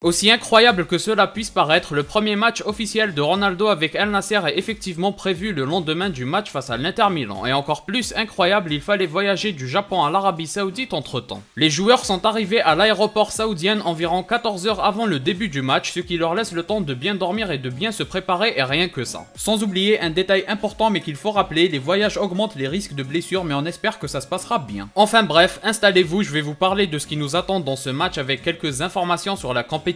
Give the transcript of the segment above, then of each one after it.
Aussi incroyable que cela puisse paraître, le premier match officiel de Ronaldo avec Al Nasser est effectivement prévu le lendemain du match face à l'Inter Milan, et encore plus incroyable, il fallait voyager du Japon à l'Arabie Saoudite entre temps. Les joueurs sont arrivés à l'aéroport saoudien environ 14 heures avant le début du match, ce qui leur laisse le temps de bien dormir et de bien se préparer et rien que ça. Sans oublier un détail important mais qu'il faut rappeler, les voyages augmentent les risques de blessures mais on espère que ça se passera bien. Enfin bref, installez-vous, je vais vous parler de ce qui nous attend dans ce match avec quelques informations sur la campagne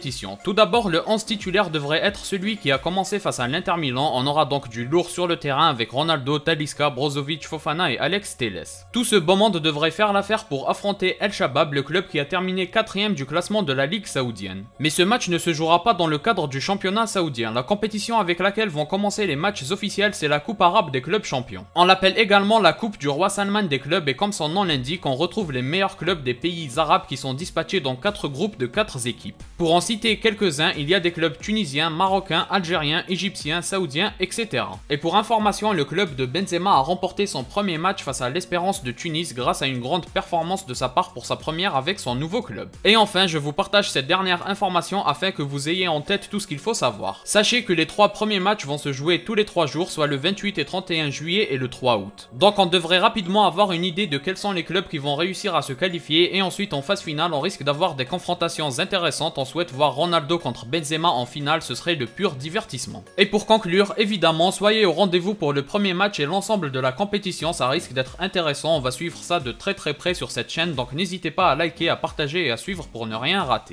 tout d'abord, le 11 titulaire devrait être celui qui a commencé face à l'Inter Milan. On aura donc du lourd sur le terrain avec Ronaldo, Talisca, Brozovic, Fofana et Alex Teles. Tout ce beau monde devrait faire l'affaire pour affronter El Shabab, le club qui a terminé 4ème du classement de la Ligue saoudienne. Mais ce match ne se jouera pas dans le cadre du championnat saoudien. La compétition avec laquelle vont commencer les matchs officiels, c'est la Coupe arabe des clubs champions. On l'appelle également la Coupe du roi Salman des clubs et comme son nom l'indique, on retrouve les meilleurs clubs des pays arabes qui sont dispatchés dans 4 groupes de 4 équipes. Pour citer quelques-uns, il y a des clubs tunisiens, marocains, algériens, égyptiens, saoudiens, etc. Et pour information, le club de Benzema a remporté son premier match face à l'Espérance de Tunis grâce à une grande performance de sa part pour sa première avec son nouveau club. Et enfin, je vous partage cette dernière information afin que vous ayez en tête tout ce qu'il faut savoir. Sachez que les trois premiers matchs vont se jouer tous les trois jours, soit le 28 et 31 juillet et le 3 août. Donc on devrait rapidement avoir une idée de quels sont les clubs qui vont réussir à se qualifier et ensuite en phase finale on risque d'avoir des confrontations intéressantes, on souhaite voir Ronaldo contre Benzema en finale, ce serait le pur divertissement. Et pour conclure, évidemment, soyez au rendez-vous pour le premier match et l'ensemble de la compétition, ça risque d'être intéressant, on va suivre ça de très très près sur cette chaîne, donc n'hésitez pas à liker, à partager et à suivre pour ne rien rater.